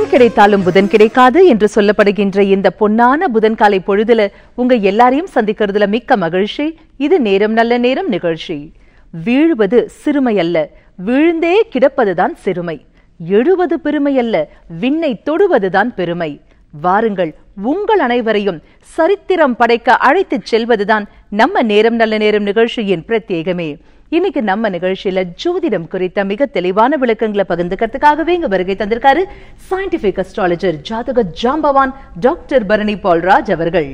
புதன் கிடைத்தாலும் புதன் கிடைக்காது என்று சொல்லப்படுகின்ற இந்த பொன்னான புதன்காலை பொழுதுல உங்க எல்லாரையும் சந்திக்கிறதுல மிக்க மகிழ்ச்சி இது நேரம் நல்ல நேரம் நிகழ்ச்சி வீழ்வது சிறுமை அல்ல விழுந்தே கிடப்பதுதான் சிறுமை எழுவது பெருமை அல்ல விண்ணை தொடுவதுதான் பெருமை வாருங்கள் உங்கள் அனைவரையும் சரித்திரம் படைக்க அழைத்துச் செல்வதுதான் நம்ம நேரம் நல்ல நேரம் நிகழ்ச்சியின் பிரத்யேகமே இன்னைக்கு நம்ம நிகழ்ச்சியில ஜோதிடம் குறித்த மிக தெளிவான விளக்கங்களை பகிர்ந்துக்கிறதுக்காகவே இங்க வருகை தந்திருக்காரு சயின்டிபிக் அஸ்ட்ராலஜர் ஜாதக ஜாம்பவான் டாக்டர் பரணி பால்ராஜ் அவர்கள்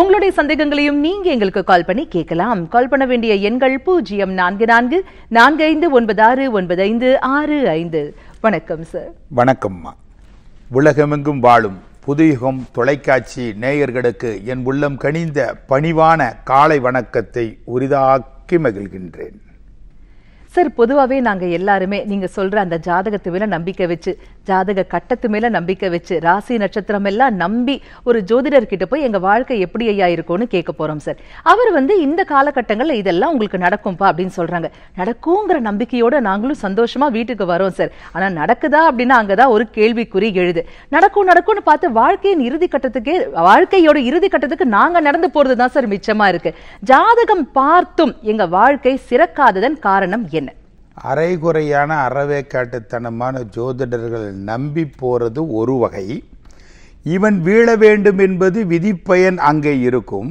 உங்களுடைய சந்தேகங்களையும் நீங்க எங்களுக்கு கால் பண்ணி கேட்கலாம் கால் பண்ண வேண்டிய எண்கள் பூஜ்ஜியம் நான்கு நான்கு நான்கு ஐந்து ஒன்பது ஆறு ஒன்பது ஐந்து ஆறு ஐந்து வணக்கம் சார் வணக்கம்மா உலகமெங்கும் வாழும் புதுயுகம் தொலைக்காட்சி நேயர்களுக்கு என் உள்ளம் கனிந்த பணிவான காலை வணக்கத்தை உரிதாக்கி மகிழ்கின்றேன் சார் பொதுவாகவே நாங்கள் எல்லாருமே நீங்கள் சொல்கிற அந்த ஜாதகத்து மேலே நம்பிக்கை வச்சு ஜாதக கட்டத்து மேலே நம்பிக்கை வச்சு ராசி நட்சத்திரம் எல்லாம் நம்பி ஒரு ஜோதிடர்கிட்ட போய் எங்கள் வாழ்க்கை எப்படி ஐயா இருக்கும்னு கேட்க போகிறோம் சார் அவர் வந்து இந்த காலகட்டங்களில் இதெல்லாம் உங்களுக்கு நடக்கும்பா அப்படின்னு சொல்கிறாங்க நடக்குங்கிற நம்பிக்கையோட நாங்களும் சந்தோஷமாக வீட்டுக்கு வரோம் சார் ஆனால் நடக்குதா அப்படின்னா அங்கே தான் ஒரு கேள்விக்குறி எழுது நடக்கும் நடக்கும்னு பார்த்து வாழ்க்கையின் இறுதி கட்டத்துக்கே வாழ்க்கையோட இறுதி கட்டத்துக்கு நாங்கள் நடந்து போகிறது தான் சார் மிச்சமாக இருக்குது ஜாதகம் பார்த்தும் எங்கள் வாழ்க்கை சிறக்காததன் காரணம் என்ன அரைகுறையான அறவேக்காட்டுத்தனமான ஜோதிடர்கள் நம்பி போகிறது ஒரு வகை இவன் வீழ வேண்டும் என்பது விதிப்பயன் அங்கே இருக்கும்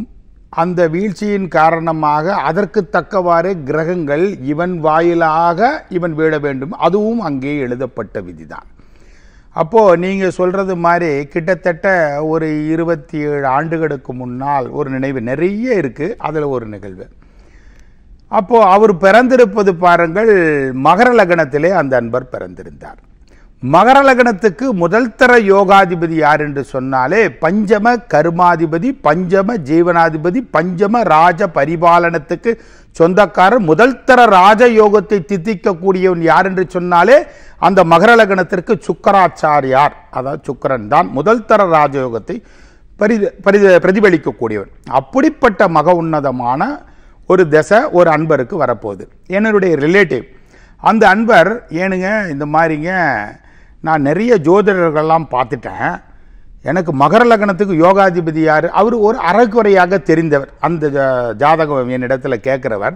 அந்த வீழ்ச்சியின் காரணமாக அதற்கு தக்கவாறு கிரகங்கள் இவன் வாயிலாக இவன் வீழ வேண்டும் அதுவும் அங்கே எழுதப்பட்ட விதிதான் அப்போது நீங்கள் சொல்கிறது மாதிரி கிட்டத்தட்ட ஒரு இருபத்தி ஏழு ஆண்டுகளுக்கு முன்னால் ஒரு நினைவு நிறைய இருக்குது அதில் ஒரு நிகழ்வு அப்போது அவர் பிறந்திருப்பது பாருங்கள் மகர லக்னத்திலே அந்த அன்பர் பிறந்திருந்தார் மகர லக்னத்துக்கு முதல் தர யோகாதிபதி யார் என்று சொன்னாலே பஞ்சம கருமாதிபதி பஞ்சம ஜீவனாதிபதி பஞ்சம ராஜ பரிபாலனத்துக்கு சொந்தக்காரர் முதல் தர ராஜ யோகத்தை தித்திக்கக்கூடியவன் யார் என்று சொன்னாலே அந்த மகர லக்னத்திற்கு சுக்கராச்சாரியார் அதாவது சுக்கரன் தான் முதல் தர ராஜயோகத்தை பரித பரித பிரதிபலிக்கக்கூடியவன் அப்படிப்பட்ட மக உன்னதமான ஒரு திசை ஒரு அன்பருக்கு வரப்போகுது என்னுடைய ரிலேட்டிவ் அந்த அன்பர் ஏனுங்க இந்த மாதிரிங்க நான் நிறைய ஜோதிடர்கள்லாம் பார்த்துட்டேன் எனக்கு மகர லக்னத்துக்கு யோகாதிபதி யார் அவர் ஒரு அறகுறையாக தெரிந்தவர் அந்த ஜாதகம் என்னிடத்தில் கேட்குறவர்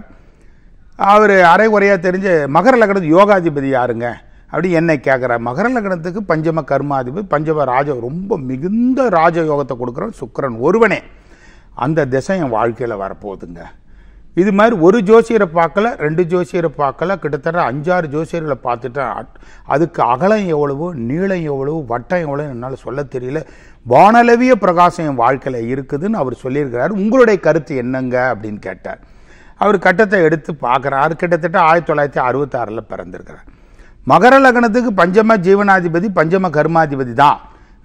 அவர் அரைகுறையாக தெரிஞ்ச மகர லக்னத்துக்கு யோகாதிபதி யாருங்க அப்படி என்னை கேட்குறார் மகர லக்னத்துக்கு பஞ்சம கர்மாதிபதி பஞ்சம ராஜ ரொம்ப மிகுந்த ராஜயோகத்தை கொடுக்குறோம் சுக்கரன் ஒருவனே அந்த திசை என் வாழ்க்கையில் வரப்போகுதுங்க இது மாதிரி ஒரு ஜோசியரை பார்க்கல ரெண்டு ஜோசியரை பார்க்கல கிட்டத்தட்ட அஞ்சாறு ஜோசியர்களை பார்த்துட்டேன் அதுக்கு அகலம் எவ்வளவு நீளம் எவ்வளவு வட்டம் எவ்வளவு என்னால் சொல்ல தெரியல வானளவிய பிரகாசம் என் வாழ்க்கையில் இருக்குதுன்னு அவர் சொல்லியிருக்கிறார் உங்களுடைய கருத்து என்னங்க அப்படின்னு கேட்டார் அவர் கட்டத்தை எடுத்து பார்க்குறாரு கிட்டத்தட்ட ஆயிரத்தி தொள்ளாயிரத்தி அறுபத்தாறில் பிறந்திருக்கிறார் மகர லக்னத்துக்கு பஞ்சம ஜீவனாதிபதி பஞ்சம கர்மாதிபதி தான்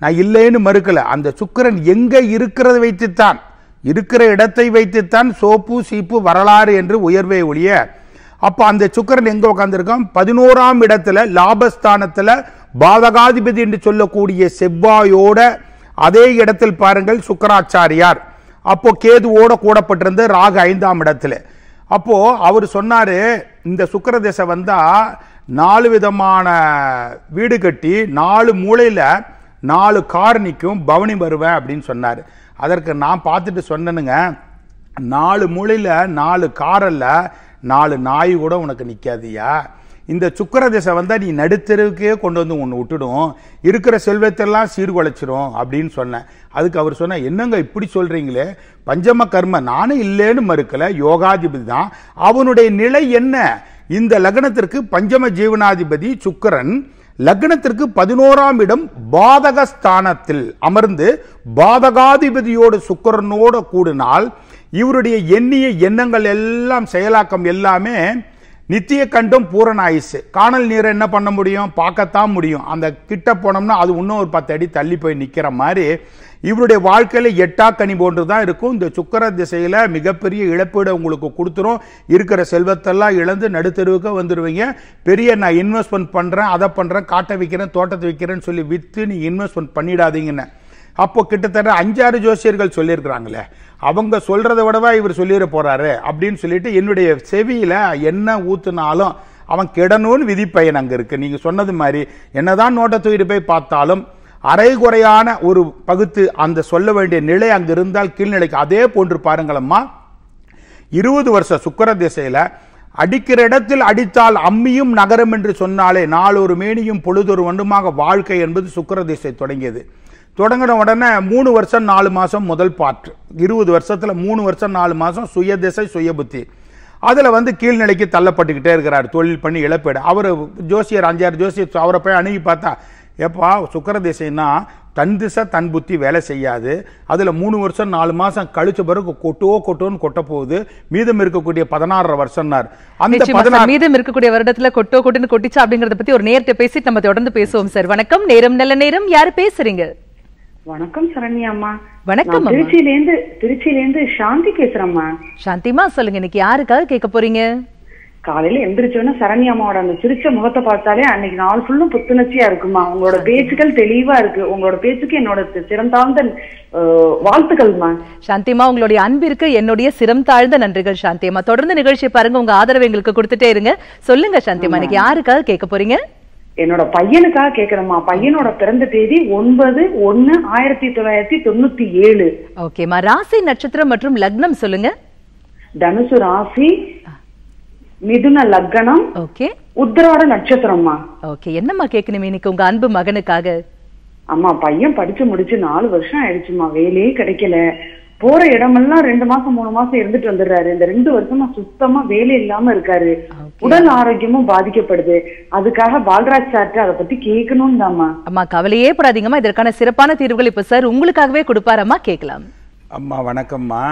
நான் இல்லைன்னு மறுக்கலை அந்த சுக்கரன் எங்கே இருக்கிறத வைத்துத்தான் இருக்கிற இடத்தை வைத்துத்தான் சோப்பு சீப்பு வரலாறு என்று உயர்வே ஒழிய அப்போ அந்த சுக்கரன் எங்கே உட்காந்துருக்கோம் பதினோராம் இடத்துல லாபஸ்தானத்தில் பாதகாதிபதி என்று சொல்லக்கூடிய செவ்வாயோட அதே இடத்தில் பாருங்கள் சுக்கராச்சாரியார் அப்போ கேதுவோட கூடப்பட்டிருந்த ராகு ஐந்தாம் இடத்துல அப்போ அவர் சொன்னார் இந்த சுக்கர திசை வந்தால் நாலு விதமான வீடு கட்டி நாலு மூலையில் நாலு காரணிக்கும் பவனி வருவேன் அப்படின்னு சொன்னார் அதற்கு நான் பார்த்துட்டு சொன்னேனுங்க நாலு மூலையில் நாலு காரில் நாலு நாய் கூட உனக்கு நிற்காதியா இந்த சுக்கர திசை வந்தால் நீ நடுத்தருவுக்கே கொண்டு வந்து ஒன்று விட்டுடும் இருக்கிற செல்வத்தெல்லாம் சீர்குலைச்சிரும் அப்படின்னு சொன்னேன் அதுக்கு அவர் சொன்ன என்னங்க இப்படி சொல்கிறீங்களே பஞ்சம கர்ம நானும் இல்லைன்னு மறுக்கலை யோகாதிபதி தான் அவனுடைய நிலை என்ன இந்த லக்னத்திற்கு பஞ்சம ஜீவனாதிபதி சுக்கரன் லக்னத்திற்கு பதினோராம் இடம் பாதகஸ்தானத்தில் அமர்ந்து பாதகாதிபதியோடு சுக்கரனோடு கூடினால் இவருடைய எண்ணிய எண்ணங்கள் எல்லாம் செயலாக்கம் எல்லாமே நித்திய கண்டும் பூரண ஆயுசு காணல் நீரை என்ன பண்ண முடியும் பார்க்கத்தான் முடியும் அந்த கிட்ட போனோம்னா அது இன்னும் ஒரு பத்து அடி தள்ளி போய் நிற்கிற மாதிரி இவருடைய வாழ்க்கையில் எட்டா கனி போன்று தான் இருக்கும் இந்த சுக்கர திசையில் மிகப்பெரிய இழப்பீடு உங்களுக்கு கொடுத்துரும் இருக்கிற செல்வத்தெல்லாம் இழந்து நடுத்தருவுக்கு வந்துடுவீங்க பெரிய நான் இன்வெஸ்ட்மெண்ட் பண்ணுறேன் அதை பண்ணுறேன் காட்டை விற்கிறேன் தோட்டத்தை விற்கிறேன்னு சொல்லி விற்று நீ இன்வெஸ்ட்மெண்ட் பண்ணிடாதீங்கன்னு அப்போ கிட்டத்தட்ட அஞ்சாறு ஜோசியர்கள் சொல்லியிருக்கிறாங்களே அவங்க சொல்கிறத விடவா இவர் சொல்லிட போகிறாரு அப்படின்னு சொல்லிட்டு என்னுடைய செவியில் என்ன ஊற்றுனாலும் அவன் கிடணும்னு விதிப்பயன் அங்கே இருக்குது நீங்கள் சொன்னது மாதிரி என்னதான் நோட்டை தூக்கிட்டு போய் பார்த்தாலும் அரைகுறையான ஒரு பகுத்து அந்த சொல்ல வேண்டிய நிலை அங்கே இருந்தால் கீழ்நிலைக்கு அதே போன்று பாருங்களம்மா இருபது வருஷம் சுக்கர திசையில் அடிக்கிற இடத்தில் அடித்தால் அம்மியும் நகரம் என்று சொன்னாலே நாலொரு மேனியும் பொழுதொரு வண்டுமாக வாழ்க்கை என்பது சுக்கர திசை தொடங்கியது தொடங்கின உடனே மூணு வருஷம் நாலு மாதம் முதல் பாட்டு இருபது வருஷத்தில் மூணு வருஷம் நாலு மாதம் சுயதிசை சுயபுத்தி அதில் வந்து கீழ்நிலைக்கு தள்ளப்பட்டுக்கிட்டே இருக்கிறார் தொழில் பண்ணி இழப்பீடு அவர் ஜோசியர் அஞ்சாறு ஜோசியர் அவரை போய் அணுகி பார்த்தா எப்பா சுக்கர திசைன்னா தன் திசை தன் புத்தி வேலை செய்யாது அதில் மூணு வருஷம் நாலு மாதம் கழிச்ச பிறகு கொட்டோ கொட்டோன்னு கொட்ட போகுது மீதம் இருக்கக்கூடிய பதினாறு வருஷம்னார் அந்த பதினாறு மீதம் இருக்கக்கூடிய வருடத்துல கொட்டோ கொட்டுன்னு கொட்டிச்சா அப்படிங்கறத பத்தி ஒரு நேரத்தை பேசி நம்ம தொடர்ந்து பேசுவோம் சார் வணக்கம் நேரம் நல்ல நேரம் யார் பேசுறீங்க வணக்கம் சரண்யாம்மா வணக்கம் திருச்சியிலேருந்து திருச்சியிலேருந்து சாந்தி கேக்குறம்மா சாந்திமா சொல்லுங்க இன்னைக்கு யாருக்காவது கேட்க போறீங்க காலையில எந்திரிச்சோன்னா சரண்யாமாவோட அந்த சிரிச்ச முகத்தை பார்த்தாலே அன்னைக்கு நாள் ஃபுல்லும் புத்துணர்ச்சியா இருக்குமா உங்களோட பேச்சுகள் தெளிவா இருக்கு உங்களோட பேச்சுக்கு என்னோட சிறந்தாழ்ந்த வாழ்த்துக்கள்மா சாந்திமா உங்களுடைய அன்பிற்கு என்னுடைய சிரம் தாழ்ந்த நன்றிகள் சாந்திமா தொடர்ந்து நிகழ்ச்சியை பாருங்க உங்க ஆதரவு எங்களுக்கு கொடுத்துட்டே இருங்க சொல்லுங்க சாந்திமா இன்னைக்கு யாருக்காவது கேட்க போறீங்க என்னோட பையனுக்காக கேக்குறமா பையனோட பிறந்த தேதி ஒன்பது ஒன்னு ஆயிரத்தி தொள்ளாயிரத்தி தொண்ணூத்தி ஏழு ஓகேமா ராசி நட்சத்திரம் மற்றும் லக்னம் சொல்லுங்க தனுசு ராசி மிதுன லக்னம் ஓகே உத்தரோட நட்சத்திரம்மா ஓகே என்னம்மா கேக்கணும் இன்னைக்கு உங்க அன்பு மகனுக்காக அம்மா பையன் படிச்சு முடிச்சு நாலு வருஷம் ஆயிடுச்சுமா வேலையே கிடைக்கல போற இடமெல்லாம் ரெண்டு மாசம் மூணு மாசம் இருந்துட்டு வந்துடுறாரு இந்த ரெண்டு வருஷமா சுத்தமா வேலை இல்லாம இருக்காரு உடல் ஆரோக்கியமும் பாதிக்கப்படுது அதுக்காக பால்ராஜ் சார்ட்டு அதை பத்தி கேட்கணும் தாமா அம்மா கவலையே படாதீங்கம்மா இதற்கான சிறப்பான தீர்வுகள் இப்ப சார் உங்களுக்காகவே கொடுப்பாரம்மா கேட்கலாம் அம்மா வணக்கம்மா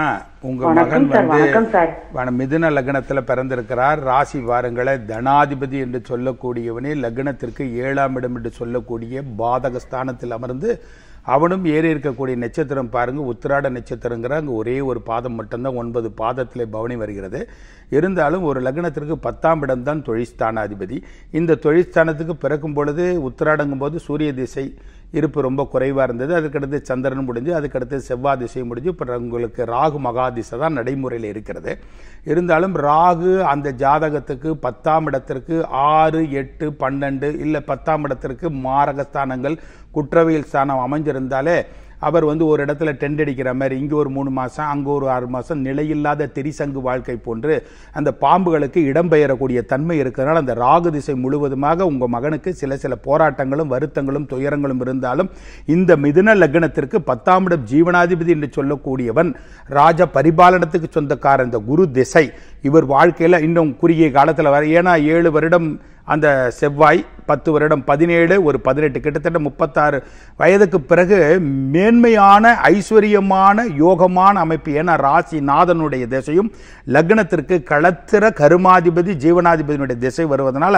உங்க மகன் வந்து மிதுன லக்னத்துல பிறந்திருக்கிறார் ராசி வாரங்களை தனாதிபதி என்று சொல்லக்கூடியவனே லக்னத்திற்கு ஏழாம் இடம் என்று சொல்லக்கூடிய பாதகஸ்தானத்தில் அமர்ந்து அவனும் ஏறி இருக்கக்கூடிய நட்சத்திரம் பாருங்கள் உத்திராட நட்சத்திரங்கிற அங்கே ஒரே ஒரு பாதம் மட்டும்தான் ஒன்பது பாதத்தில் பவனி வருகிறது இருந்தாலும் ஒரு லக்னத்திற்கு பத்தாம் இடம்தான் தொழிற்ஸ்தானாதிபதி இந்த தொழிற்ஸ்தானத்துக்கு பிறக்கும் பொழுது உத்திராடங்கும் போது சூரிய திசை இருப்பு ரொம்ப குறைவாக இருந்தது அதுக்கடுத்து சந்திரன் முடிஞ்சு அதுக்கடுத்து செவ்வாய் முடிஞ்சு இப்போ உங்களுக்கு ராகு மகாதிசை தான் நடைமுறையில் இருக்கிறது இருந்தாலும் ராகு அந்த ஜாதகத்துக்கு பத்தாம் இடத்திற்கு ஆறு எட்டு பன்னெண்டு இல்லை பத்தாம் இடத்திற்கு மாரகஸ்தானங்கள் குற்றவியல் ஸ்தானம் அமைஞ்சிருந்தாலே அவர் வந்து ஒரு இடத்துல டென்ட் அடிக்கிற மாதிரி இங்கே ஒரு மூணு மாதம் அங்கே ஒரு ஆறு மாதம் நிலையில்லாத திரிசங்கு வாழ்க்கை போன்று அந்த பாம்புகளுக்கு இடம்பெயரக்கூடிய தன்மை இருக்கிறதுனால அந்த ராகு திசை முழுவதுமாக உங்கள் மகனுக்கு சில சில போராட்டங்களும் வருத்தங்களும் துயரங்களும் இருந்தாலும் இந்த மிதுன லக்னத்திற்கு பத்தாம் இடம் ஜீவனாதிபதி என்று சொல்லக்கூடியவன் ராஜ பரிபாலனத்துக்கு சொந்தக்காரன் இந்த குரு திசை இவர் வாழ்க்கையில் இன்னும் குறுகிய காலத்தில் வர ஏன்னா ஏழு வருடம் அந்த செவ்வாய் பத்து வருடம் பதினேழு ஒரு பதினெட்டு கிட்டத்தட்ட முப்பத்தாறு வயதுக்கு பிறகு மேன்மையான ஐஸ்வர்யமான யோகமான அமைப்பு ஏன்னா ராசி நாதனுடைய திசையும் லக்னத்திற்கு களத்திர கருமாதிபதி ஜீவனாதிபதியினுடைய திசை வருவதனால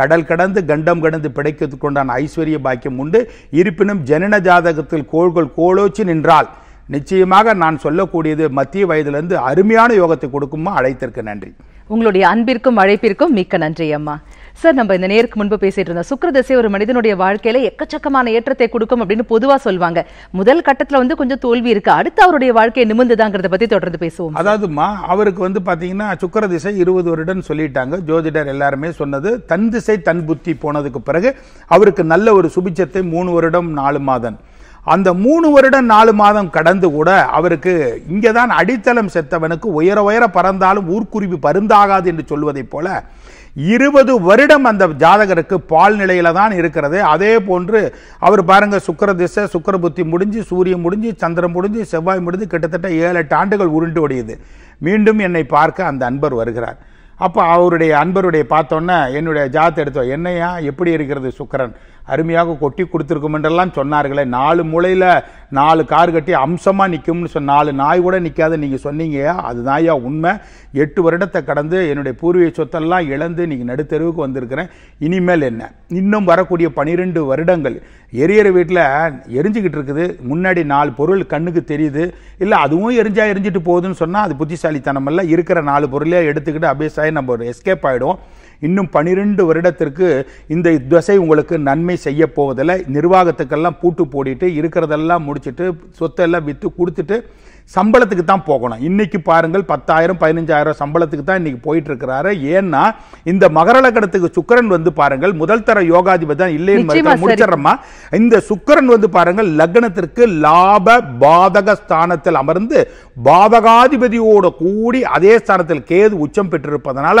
கடல் கடந்து கண்டம் கடந்து பிடைக்கிறதுக்குண்டான ஐஸ்வர்ய பாக்கியம் உண்டு இருப்பினும் ஜனன ஜாதகத்தில் கோள்கள் கோலோச்சி நின்றால் நிச்சயமாக நான் சொல்லக்கூடியது மத்திய வயதிலிருந்து அருமையான யோகத்தை கொடுக்குமா அழைத்திருக்க நன்றி உங்களுடைய அன்பிற்கும் அழைப்பிற்கும் மிக்க நன்றி அம்மா சார் நம்ம இந்த நேருக்கு முன்பு பேசிட்டு இருந்தோம் சுக்கரதசை ஒரு மனிதனுடைய வாழ்க்கையில எக்கச்சக்கமான ஏற்றத்தை கொடுக்கும் அப்படின்னு பொதுவா சொல்லுவாங்க முதல் கட்டத்துல வந்து கொஞ்சம் தோல்வி இருக்கு அடுத்து அவருடைய வாழ்க்கையை நிமிந்துதாங்கிறத பத்தி தொடர்ந்து பேசுவோம் அதாவதுமா அவருக்கு வந்து பாத்தீங்கன்னா சுக்கரதிசை இருபது வருடம் சொல்லிட்டாங்க ஜோதிடர் எல்லாருமே சொன்னது தன் திசை தன் புத்தி போனதுக்கு பிறகு அவருக்கு நல்ல ஒரு சுபிச்சத்தை மூணு வருடம் நாலு மாதம் அந்த மூணு வருடம் நாலு மாதம் கடந்து கூட அவருக்கு இங்கே தான் அடித்தளம் செத்தவனுக்கு உயர உயர பறந்தாலும் ஊர்க்குருவி பருந்தாகாது என்று சொல்வதைப் போல இருபது வருடம் அந்த ஜாதகருக்கு பால் நிலையில தான் இருக்கிறது அதே போன்று அவர் பாருங்க சுக்கர திசை சுக்கர புத்தி முடிஞ்சு சூரியன் முடிஞ்சு சந்திரன் முடிஞ்சு செவ்வாய் முடிஞ்சு கிட்டத்தட்ட ஏழு எட்டு ஆண்டுகள் உருண்டு ஒடியுது மீண்டும் என்னை பார்க்க அந்த அன்பர் வருகிறார் அப்போ அவருடைய அன்பருடைய பார்த்தோன்னே என்னுடைய ஜாத் எடுத்தோம் என்னையா எப்படி இருக்கிறது சுக்கரன் அருமையாக கொட்டி கொடுத்துருக்குமென்றெல்லாம் சொன்னார்களே நாலு மூலையில் நாலு கார் கட்டி அம்சமாக நிற்கும்னு சொன்ன நாலு நாய் கூட நிற்காது நீங்கள் சொன்னீங்க அது நாயா உண்மை எட்டு வருடத்தை கடந்து என்னுடைய பூர்வீக சொத்தெல்லாம் இழந்து நீங்கள் நடுத்தருவுக்கு வந்திருக்கிறேன் இனிமேல் என்ன இன்னும் வரக்கூடிய பனிரெண்டு வருடங்கள் எரியற வீட்டில் எரிஞ்சுக்கிட்டு இருக்குது முன்னாடி நாலு பொருள் கண்ணுக்கு தெரியுது இல்லை அதுவும் எரிஞ்சா எரிஞ்சிட்டு போகுதுன்னு சொன்னால் அது புத்திசாலித்தனமெல்லாம் இருக்கிற நாலு பொருளே எடுத்துக்கிட்டு அபேசாயி நம்ம எஸ்கேப் ஆகிடும் இன்னும் பனிரெண்டு வருடத்திற்கு இந்த திசை உங்களுக்கு நன்மை செய்ய போவதில்லை நிர்வாகத்துக்கெல்லாம் பூட்டு போடிட்டு இருக்கிறதெல்லாம் முடிச்சுட்டு சொத்தெல்லாம் விற்று கொடுத்துட்டு சம்பளத்துக்கு தான் போகணும் இன்னைக்கு பாருங்கள் பத்தாயிரம் பதினஞ்சாயிரம் சம்பளத்துக்கு தான் இன்னைக்கு போயிட்டு இருக்கிறாரு ஏன்னா இந்த மகரலக்கணத்துக்கு சுக்கரன் வந்து பாருங்கள் முதல் தர யோகாதிபதி தான் இல்லைன்னு முடிச்சிடறமா இந்த சுக்கரன் வந்து பாருங்கள் லக்னத்திற்கு லாப பாதக ஸ்தானத்தில் அமர்ந்து பாதகாதிபதியோட கூடி அதே ஸ்தானத்தில் கேது உச்சம் பெற்றிருப்பதனால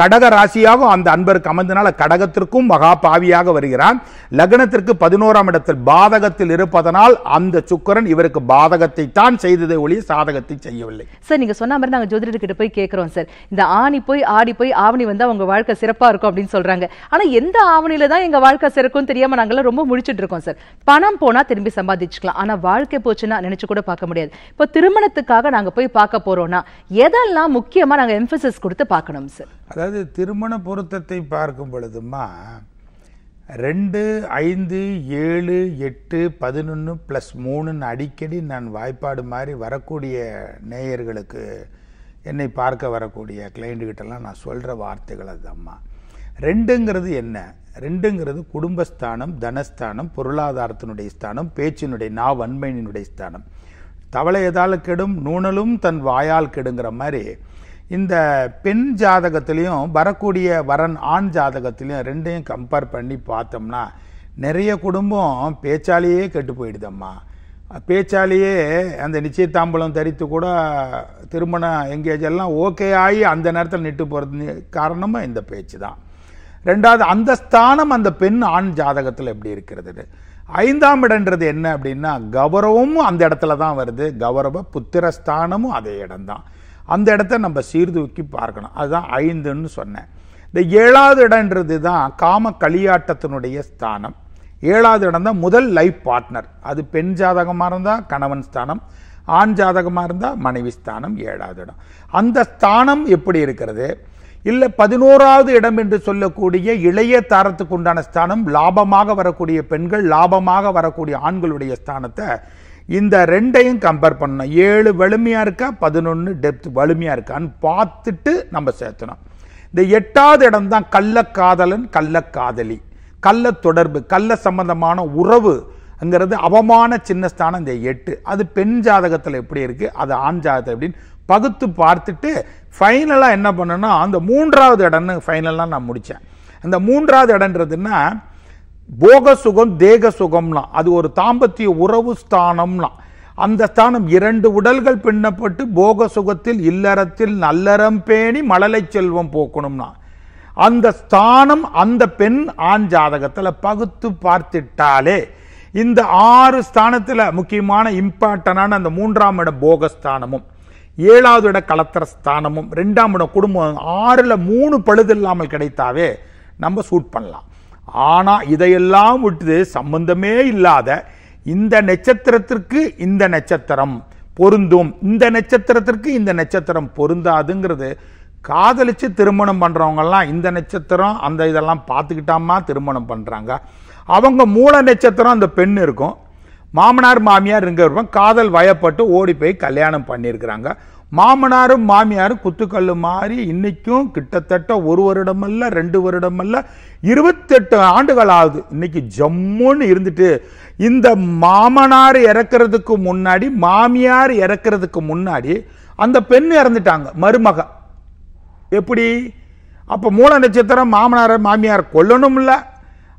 கடக ராசியாக அந்த அன்பருக்கு அமர்ந்தனால கடகத்திற்கும் மகா பாவியாக வருகிறான் லக்னத்திற்கு பதினோராம் இடத்தில் பாதகத்தில் இருப்பதனால் அந்த சுக்கரன் இவருக்கு பாதகத்தை தான் செய்ததை ஒளி சாதகத்தை செய்யவில்லை சார் நீங்க சொன்ன மாதிரி நாங்க ஜோதிடர்கிட்ட போய் கேட்கிறோம் சார் இந்த ஆணி போய் ஆடி போய் ஆவணி வந்து அவங்க வாழ்க்கை சிறப்பா இருக்கும் அப்படின்னு சொல்றாங்க ஆனா எந்த ஆவணியில தான் எங்க வாழ்க்கை சிறக்கும் தெரியாம நாங்கள்லாம் ரொம்ப முடிச்சுட்டு இருக்கோம் சார் பணம் போனா திரும்பி சம்பாதிச்சுக்கலாம் ஆனா வாழ்க்கை போச்சுன்னா நினைச்சு கூட பார்க்க முடியாது இப்போ திருமணத்துக்காக நாங்க போய் பார்க்க போறோம்னா எதெல்லாம் முக்கியமா நாங்க எம்பசிஸ் கொடுத்து பார்க்கணும் சார் அதாவது திருமண பொருத்தத்தை பார்க்கும் பொழுதுமா ரெண்டு ஐந்து ஏழு எட்டு பதினொன்று ப்ளஸ் மூணுன்னு அடிக்கடி நான் வாய்ப்பாடு மாதிரி வரக்கூடிய நேயர்களுக்கு என்னை பார்க்க வரக்கூடிய கிளைண்ட்டுக்கிட்டலாம் நான் சொல்கிற வார்த்தைகள் அதுதாம்மா ரெண்டுங்கிறது என்ன ரெண்டுங்கிறது குடும்பஸ்தானம் தனஸ்தானம் பொருளாதாரத்தினுடைய ஸ்தானம் பேச்சினுடைய நா வன்மையினுடைய ஸ்தானம் தவளை எதால் கெடும் நூணலும் தன் வாயால் கெடுங்கிற மாதிரி இந்த பெண் ஜாதகத்திலையும் வரக்கூடிய வரன் ஆண் ஜாதகத்திலையும் ரெண்டையும் கம்பேர் பண்ணி பார்த்தோம்னா நிறைய குடும்பம் பேச்சாலேயே கெட்டு போயிடுதம்மா பேச்சாலேயே அந்த நிச்சயத்தாம்பலம் தரித்து கூட திருமணம் எங்கேஜ் எல்லாம் ஓகே ஆகி அந்த நேரத்தில் நிட்டு போகிறது காரணமாக இந்த பேச்சு தான் ரெண்டாவது அந்த ஸ்தானம் அந்த பெண் ஆண் ஜாதகத்தில் எப்படி இருக்கிறது ஐந்தாம் இடன்றது என்ன அப்படின்னா கௌரவமும் அந்த இடத்துல தான் வருது கௌரவ புத்திரஸ்தானமும் அதே இடம்தான் அந்த இடத்த நம்ம சீர்தூக்கி பார்க்கணும் அதுதான் ஐந்துன்னு சொன்னேன் இந்த ஏழாவது இடம்ன்றது தான் காம களியாட்டத்தினுடைய ஸ்தானம் ஏழாவது இடம் தான் முதல் லைஃப் பார்ட்னர் அது பெண் ஜாதகமாக இருந்தால் கணவன் ஸ்தானம் ஆண் ஜாதகமாக இருந்தால் மனைவி ஸ்தானம் ஏழாவது இடம் அந்த ஸ்தானம் எப்படி இருக்கிறது இல்லை பதினோராவது இடம் என்று சொல்லக்கூடிய இளைய தாரத்துக்கு உண்டான ஸ்தானம் லாபமாக வரக்கூடிய பெண்கள் லாபமாக வரக்கூடிய ஆண்களுடைய ஸ்தானத்தை இந்த ரெண்டையும் கம்பேர் பண்ணணும் ஏழு வலிமையாக இருக்கா பதினொன்று டெப்த் வலிமையாக இருக்கான்னு பார்த்துட்டு நம்ம சேர்த்தணும் இந்த எட்டாவது இடம் தான் கள்ளக்காதலன் கள்ளக்காதலி கள்ள தொடர்பு கள்ள சம்பந்தமான உறவு அங்கிறது அவமான சின்னஸ்தானம் இந்த எட்டு அது பெண் ஜாதகத்தில் எப்படி இருக்குது அது ஆண் ஜாதகத்தில் எப்படின்னு பகுத்து பார்த்துட்டு ஃபைனலாக என்ன பண்ணணும்னா அந்த மூன்றாவது இடம்னு ஃபைனலாக நான் முடித்தேன் அந்த மூன்றாவது இடன்றதுன்னா போக சுகம் தேக சுகம்னா அது ஒரு தாம்பத்திய உறவு ஸ்தானம்னா அந்த ஸ்தானம் இரண்டு உடல்கள் பின்னப்பட்டு போக சுகத்தில் இல்லறத்தில் நல்லறம் பேணி மழலை செல்வம் போக்கணும்னா அந்த ஸ்தானம் அந்த பெண் ஆண் ஜாதகத்தில் பகுத்து பார்த்துட்டாலே இந்த ஆறு ஸ்தானத்தில் முக்கியமான இம்பார்ட்டனான அந்த மூன்றாம் இடம் போகஸ்தானமும் ஏழாவது இட கலத்திர ஸ்தானமும் ரெண்டாம் இடம் குடும்பம் ஆறில் மூணு பழுது இல்லாமல் கிடைத்தாவே நம்ம சூட் பண்ணலாம் ஆனால் இதையெல்லாம் விட்டு சம்பந்தமே இல்லாத இந்த நட்சத்திரத்திற்கு இந்த நட்சத்திரம் பொருந்தும் இந்த நட்சத்திரத்திற்கு இந்த நட்சத்திரம் பொருந்தாதுங்கிறது காதலிச்சு திருமணம் பண்ணுறவங்கெல்லாம் இந்த நட்சத்திரம் அந்த இதெல்லாம் பார்த்துக்கிட்டாமா திருமணம் பண்ணுறாங்க அவங்க மூல நட்சத்திரம் அந்த பெண் இருக்கும் மாமனார் மாமியார் இங்கே காதல் வயப்பட்டு ஓடி போய் கல்யாணம் பண்ணியிருக்கிறாங்க மாமனாரும் மாமியாரும் குத்துக்கல் மாறி இன்னைக்கும் கிட்டத்தட்ட ஒரு வருடமல்ல ரெண்டு வருடமல்ல இருபத்தெட்டு ஆண்டுகள் ஆகுது இன்னைக்கு ஜம்முன்னு இருந்துட்டு இந்த மாமனார் இறக்கிறதுக்கு முன்னாடி மாமியார் இறக்கிறதுக்கு முன்னாடி அந்த பெண் இறந்துட்டாங்க மருமக எப்படி அப்போ மூல நட்சத்திரம் மாமனார் மாமியார் கொல்லணும் இல்லை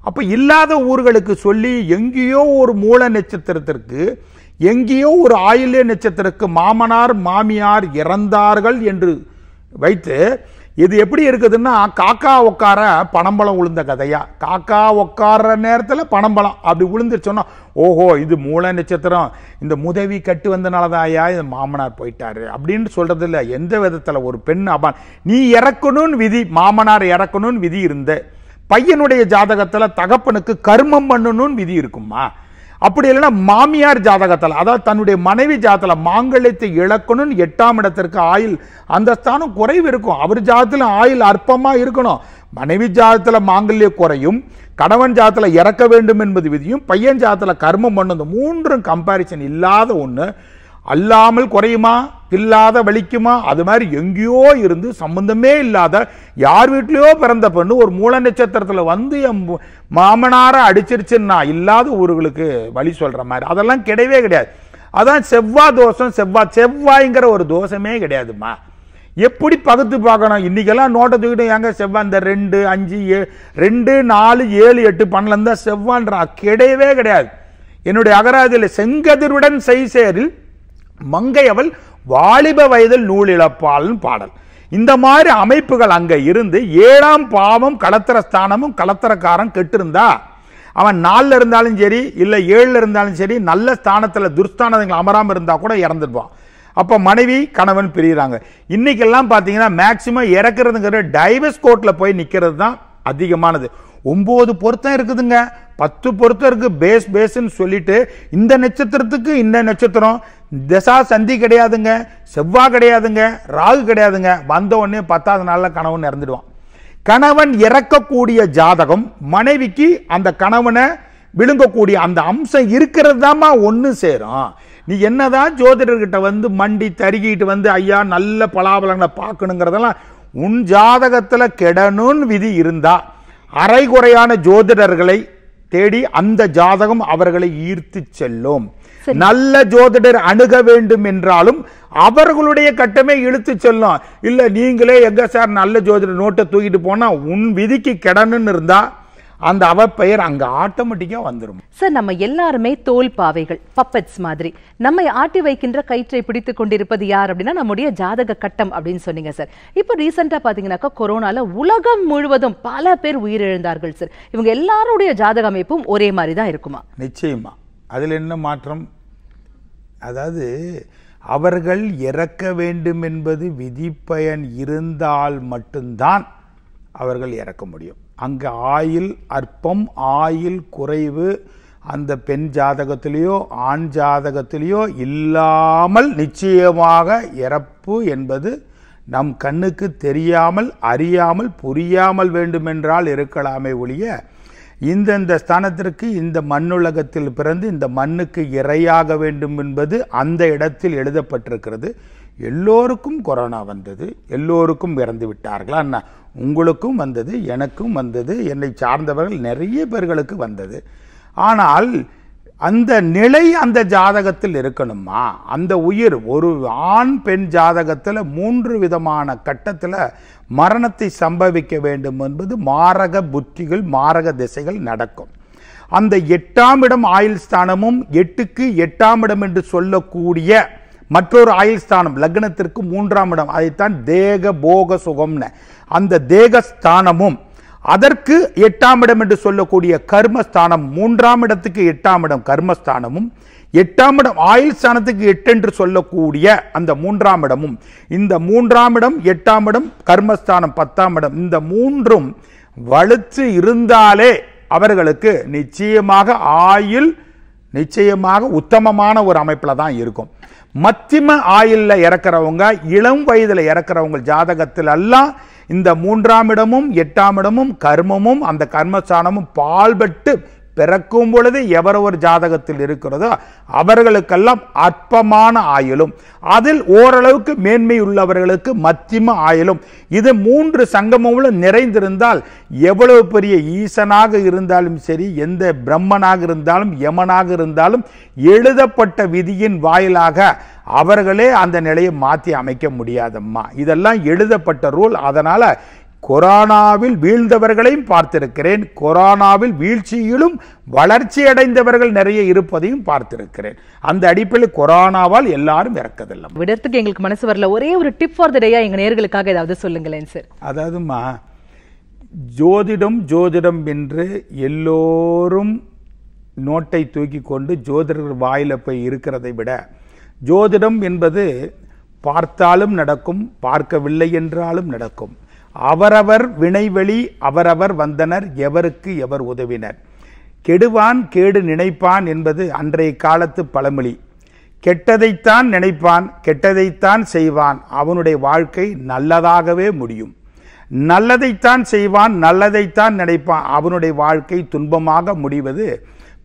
அப்போ இல்லாத ஊர்களுக்கு சொல்லி எங்கேயோ ஒரு மூல நட்சத்திரத்திற்கு எங்கேயோ ஒரு ஆயில்ய நட்சத்திரக்கு மாமனார் மாமியார் இறந்தார்கள் என்று வைத்து இது எப்படி இருக்குதுன்னா காக்கா உட்கார பணம்பழம் உளுந்த கதையா காக்கா உட்கார நேரத்தில் பணம்பழம் அப்படி உளுந்துருச்சோன்னா ஓஹோ இது மூல நட்சத்திரம் இந்த முதவி கட்டு வந்தனால ஐயா இந்த மாமனார் போயிட்டாரு அப்படின்னு இல்லை எந்த விதத்தில் ஒரு பெண் அபான் நீ இறக்கணும்னு விதி மாமனார் இறக்கணும்னு விதி இருந்த பையனுடைய ஜாதகத்தில் தகப்பனுக்கு கர்மம் பண்ணணும்னு விதி இருக்குமா அப்படி இல்லைன்னா மாமியார் ஜாதகத்தில் அதாவது தன்னுடைய மனைவி ஜாதத்தில் மாங்கல்யத்தை இழக்கணும்னு எட்டாம் இடத்திற்கு ஆயில் அந்த ஸ்தானம் குறைவு இருக்கும் அவர் ஜாதத்தில் ஆயில் அற்பமாக இருக்கணும் மனைவி ஜாதத்தில் மாங்கல்ய குறையும் கணவன் ஜாதத்தில் இறக்க வேண்டும் என்பது விதியும் பையன் ஜாதத்தில் கர்மம் பண்ணும் மூன்றும் கம்பாரிசன் இல்லாத ஒன்று அல்லாமல் குறையுமா இல்லாத வலிக்குமா அது மாதிரி எங்கேயோ இருந்து சம்பந்தமே இல்லாத யார் வீட்லேயோ பிறந்த பெண்ணு ஒரு மூல நட்சத்திரத்தில் வந்து என் மாமனாரை அடிச்சிருச்சுன்னா இல்லாத ஊர்களுக்கு வழி சொல்கிற மாதிரி அதெல்லாம் கிடையவே கிடையாது அதான் செவ்வாய் தோஷம் செவ்வாய் செவ்வாய்ங்கிற ஒரு தோஷமே கிடையாதுமா எப்படி பகுத்து பார்க்கணும் இன்றைக்கெல்லாம் நோட்டை தூக்கிட்டு ஏங்க செவ்வாய் இந்த ரெண்டு அஞ்சு ஏ ரெண்டு நாலு ஏழு எட்டு பன்னெண்டு தான் செவ்வான்றா கிடையவே கிடையாது என்னுடைய அகராஜில் செங்கதிருடன் செய் மங்கையவள் வாலிப வயதில் நூலிழப்பாள்னு பாடல் இந்த மாதிரி அமைப்புகள் அங்கே இருந்து ஏழாம் பாவம் களத்திர ஸ்தானமும் கலத்தரக்காரன் கெட்டிருந்தா அவன் நாலில் இருந்தாலும் சரி இல்லை ஏழில் இருந்தாலும் சரி நல்ல ஸ்தானத்தில் துர்ஸ்தானங்கள் அமராமல் இருந்தால் கூட இறந்துடுவான் அப்போ மனைவி கணவன் பிரிகிறாங்க இன்றைக்கெல்லாம் பார்த்தீங்கன்னா மேக்சிமம் இறக்குறதுங்கிற டைவர்ஸ் கோர்ட்டில் போய் நிற்கிறது தான் அதிகமானது ஒம்பது பொருத்தம் இருக்குதுங்க பத்து பொருத்தம் இருக்குது பேஸ் பேஸ்ன்னு சொல்லிட்டு இந்த நட்சத்திரத்துக்கு இந்த நட்சத்திரம் திசா சந்தி கிடையாதுங்க செவ்வாய் கிடையாதுங்க ராகு கிடையாதுங்க வந்த உடனே பத்தாவது நாளில் கணவன் இறந்துடுவான் கணவன் இறக்கக்கூடிய ஜாதகம் மனைவிக்கு அந்த கணவனை விழுங்கக்கூடிய அந்த அம்சம் இருக்கிறது தாம்மா ஒன்று சேரும் நீ என்னதான் ஜோதிடர்கிட்ட வந்து மண்டி தருகிட்டு வந்து ஐயா நல்ல பலாபலங்களை பார்க்கணுங்கிறதெல்லாம் உன் ஜாதகத்தில் கெடணும்னு விதி இருந்தா அரைகுறையான ஜோதிடர்களை தேடி அந்த ஜாதகம் அவர்களை ஈர்த்து செல்லும் நல்ல ஜோதிடர் அணுக வேண்டும் என்றாலும் அவர்களுடைய கட்டமே இழுத்து செல்லும் இல்ல நீங்களே எங்க சார் நல்ல ஜோதிடர் நோட்டை தூக்கிட்டு போனா உன் விதிக்கு கிடணுன்னு இருந்தா அந்த அவ பெயர் அங்க ஆட்டோமேட்டிக்கா வந்துடும் சார் நம்ம எல்லாருமே தோல் பாவைகள் பப்பட்ஸ் மாதிரி நம்மை ஆட்டி வைக்கின்ற கயிற்றை பிடித்து கொண்டிருப்பது யார் அப்படின்னா நம்முடைய ஜாதக கட்டம் அப்படின்னு சொன்னீங்க சார் இப்போ ரீசெண்டா பாத்தீங்கன்னாக்கா கொரோனால உலகம் முழுவதும் பல பேர் உயிரிழந்தார்கள் சார் இவங்க எல்லாருடைய ஜாதக அமைப்பும் ஒரே மாதிரி தான் இருக்குமா நிச்சயமா அதில் என்ன மாற்றம் அதாவது அவர்கள் இறக்க வேண்டும் என்பது விதிப்பயன் இருந்தால் மட்டும்தான் அவர்கள் இறக்க முடியும் அங்கே ஆயில் அற்பம் ஆயில் குறைவு அந்த பெண் ஜாதகத்திலேயோ ஆண் ஜாதகத்திலேயோ இல்லாமல் நிச்சயமாக இறப்பு என்பது நம் கண்ணுக்கு தெரியாமல் அறியாமல் புரியாமல் வேண்டுமென்றால் இருக்கலாமே ஒழிய இந்தந்த ஸ்தானத்திற்கு இந்த மண்ணுலகத்தில் பிறந்து இந்த மண்ணுக்கு இரையாக வேண்டும் என்பது அந்த இடத்தில் எழுதப்பட்டிருக்கிறது எல்லோருக்கும் கொரோனா வந்தது எல்லோருக்கும் இறந்து விட்டார்களா என்ன உங்களுக்கும் வந்தது எனக்கும் வந்தது என்னை சார்ந்தவர்கள் நிறைய பேர்களுக்கு வந்தது ஆனால் அந்த நிலை அந்த ஜாதகத்தில் இருக்கணுமா அந்த உயிர் ஒரு ஆண் பெண் ஜாதகத்தில் மூன்று விதமான கட்டத்தில் மரணத்தை சம்பவிக்க வேண்டும் என்பது மாரக புத்திகள் மாரக திசைகள் நடக்கும் அந்த எட்டாம் இடம் ஆயுள் ஸ்தானமும் எட்டுக்கு எட்டாம் இடம் என்று சொல்லக்கூடிய மற்றொரு ஆயுள் ஸ்தானம் லக்னத்திற்கு மூன்றாம் இடம் அதைத்தான் தேக போக சுகம்னு அந்த தேக ஸ்தானமும் அதற்கு எட்டாம் இடம் என்று சொல்லக்கூடிய கர்மஸ்தானம் மூன்றாம் இடத்துக்கு எட்டாம் இடம் கர்மஸ்தானமும் எட்டாம் இடம் ஆயுள் ஸ்தானத்துக்கு எட்டு என்று சொல்லக்கூடிய அந்த மூன்றாம் இடமும் இந்த மூன்றாம் இடம் எட்டாம் இடம் கர்மஸ்தானம் பத்தாம் இடம் இந்த மூன்றும் வலுத்து இருந்தாலே அவர்களுக்கு நிச்சயமாக ஆயுள் நிச்சயமாக உத்தமமான ஒரு அமைப்பில் தான் இருக்கும் மத்திம ஆயிலில் இறக்கிறவங்க இளம் வயதில் இறக்கிறவங்க ஜாதகத்தில் எல்லாம் இந்த மூன்றாம் இடமும் எட்டாம் இடமும் கர்மமும் அந்த கர்மஸ்தானமும் பால்பட்டு பிறக்கும் பொழுது எவர் ஒரு ஜாதகத்தில் இருக்கிறதோ அவர்களுக்கெல்லாம் அற்பமான ஆயுளும் அதில் ஓரளவுக்கு மேன்மை உள்ளவர்களுக்கு மத்தியம ஆயுளும் இது மூன்று சங்கமங்களும் நிறைந்திருந்தால் எவ்வளவு பெரிய ஈசனாக இருந்தாலும் சரி எந்த பிரம்மனாக இருந்தாலும் யமனாக இருந்தாலும் எழுதப்பட்ட விதியின் வாயிலாக அவர்களே அந்த நிலையை மாற்றி அமைக்க முடியாதம்மா இதெல்லாம் எழுதப்பட்ட ரூல் அதனால் கொரோனாவில் வீழ்ந்தவர்களையும் பார்த்திருக்கிறேன் கொரோனாவில் வீழ்ச்சியிலும் வளர்ச்சி அடைந்தவர்கள் நிறைய இருப்பதையும் பார்த்திருக்கிறேன் அந்த அடிப்படையில் கொரோனாவால் எல்லாரும் இறக்கதில்லை விடத்துக்கு எங்களுக்கு மனசு வரல ஒரே ஒரு டிப் ஃபார் த டேயா எங்க நேர்களுக்காக ஏதாவது சொல்லுங்களேன் சார் அதாவதுமா ஜோதிடம் ஜோதிடம் என்று எல்லோரும் நோட்டை தூக்கி கொண்டு ஜோதிடர் வாயில் போய் இருக்கிறதை விட ஜோதிடம் என்பது பார்த்தாலும் நடக்கும் பார்க்கவில்லை என்றாலும் நடக்கும் அவரவர் வினைவெளி அவரவர் வந்தனர் எவருக்கு எவர் உதவினர் கெடுவான் கேடு நினைப்பான் என்பது அன்றைய காலத்து பழமொழி கெட்டதைத்தான் நினைப்பான் கெட்டதைத்தான் செய்வான் அவனுடைய வாழ்க்கை நல்லதாகவே முடியும் நல்லதைத்தான் செய்வான் நல்லதைத்தான் நினைப்பான் அவனுடைய வாழ்க்கை துன்பமாக முடிவது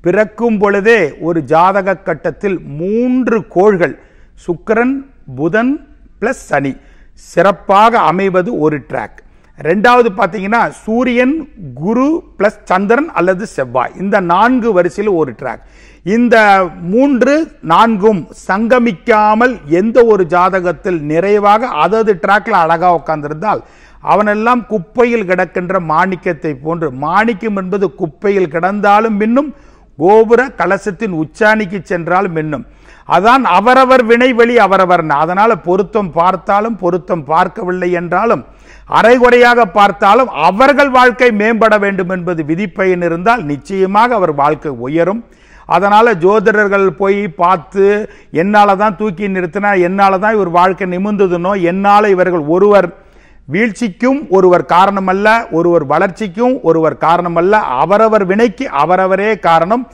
பிறக்கும் பொழுதே ஒரு ஜாதக கட்டத்தில் மூன்று கோள்கள் சுக்கரன் புதன் பிளஸ் சனி சிறப்பாக அமைவது ஒரு ட்ராக் ரெண்டாவது பார்த்தீங்கன்னா சூரியன் குரு ப்ளஸ் சந்திரன் அல்லது செவ்வாய் இந்த நான்கு வரிசையில் ஒரு ட்ராக் இந்த மூன்று நான்கும் சங்கமிக்காமல் எந்த ஒரு ஜாதகத்தில் நிறைவாக அதது ட்ராக்கில் அழகாக உட்கார்ந்திருந்தால் அவனெல்லாம் குப்பையில் கிடக்கின்ற மாணிக்கத்தை போன்று மாணிக்கம் என்பது குப்பையில் கிடந்தாலும் மின்னும் கோபுர கலசத்தின் உச்சாணிக்கு சென்றாலும் மின்னும் அதான் அவரவர் வினைவெளி அவரவர் அதனால் பொருத்தம் பார்த்தாலும் பொருத்தம் பார்க்கவில்லை என்றாலும் அரைகுறையாக பார்த்தாலும் அவர்கள் வாழ்க்கை மேம்பட வேண்டும் என்பது விதிப்பயன் இருந்தால் நிச்சயமாக அவர் வாழ்க்கை உயரும் அதனால் ஜோதிடர்கள் போய் பார்த்து என்னால் தான் தூக்கி நிறுத்தினா என்னால் தான் இவர் வாழ்க்கை நிமிந்ததுனோ என்னால் இவர்கள் ஒருவர் வீழ்ச்சிக்கும் ஒருவர் காரணமல்ல ஒருவர் வளர்ச்சிக்கும் ஒருவர் காரணமல்ல அவரவர் வினைக்கு அவரவரே காரணம்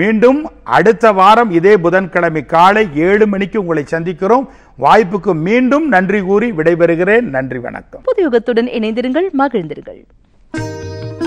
மீண்டும் அடுத்த வாரம் இதே புதன்கிழமை காலை ஏழு மணிக்கு உங்களை சந்திக்கிறோம் வாய்ப்புக்கு மீண்டும் நன்றி கூறி விடைபெறுகிறேன் நன்றி வணக்கம் புது இணைந்திருங்கள் மகிழ்ந்திருங்கள்